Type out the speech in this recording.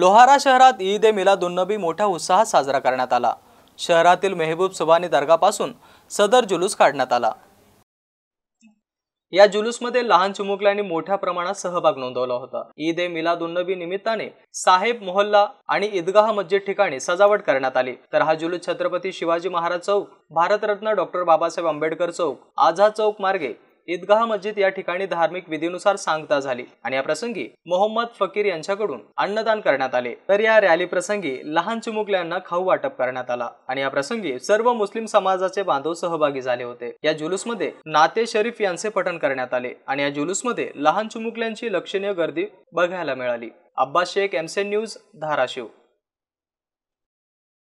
लोहारा शहरात ईद ए दुन्नबी मोठ्या उत्साहात साजरा करण्यात आला शहरातील मेहबूब सुबानी दर्गापासून सदर जुलूस काढण्यात आला या जुलूसमध्ये लहान चिमुकल्यांनी मोठ्या प्रमाणात सहभाग नोंदवला होता ईद ए दुन्नबी निमित्ताने साहेब मोहल्ला आणि ईदगाह मस्जिद ठिकाणी सजावट करण्यात आली तर हा जुलूस छत्रपती शिवाजी महाराज चौक भारतरत्न डॉक्टर बाबासाहेब आंबेडकर चौक आझाद चौक मार्गे ईदगाह मस्जिद या ठिकाणी धार्मिक विधीनुसार सांगता झाली आणि या प्रसंगी मोहम्मद फकीर यांच्याकडून अन्नदान करण्यात आले तर या रॅली प्रसंगी लहान चिमुकल्यांना खाऊ वाटप करण्यात आला आणि या प्रसंगी सर्व मुस्लिम समाजाचे बांधव सहभागी झाले होते या जुलूसमध्ये नाते शरीफ यांचे पठण करण्यात आले आणि या जुलूसमध्ये लहान चिमुकल्यांची लक्षणीय गर्दी बघायला मिळाली अब्बास शेख एमसेन न्यूज धाराशिव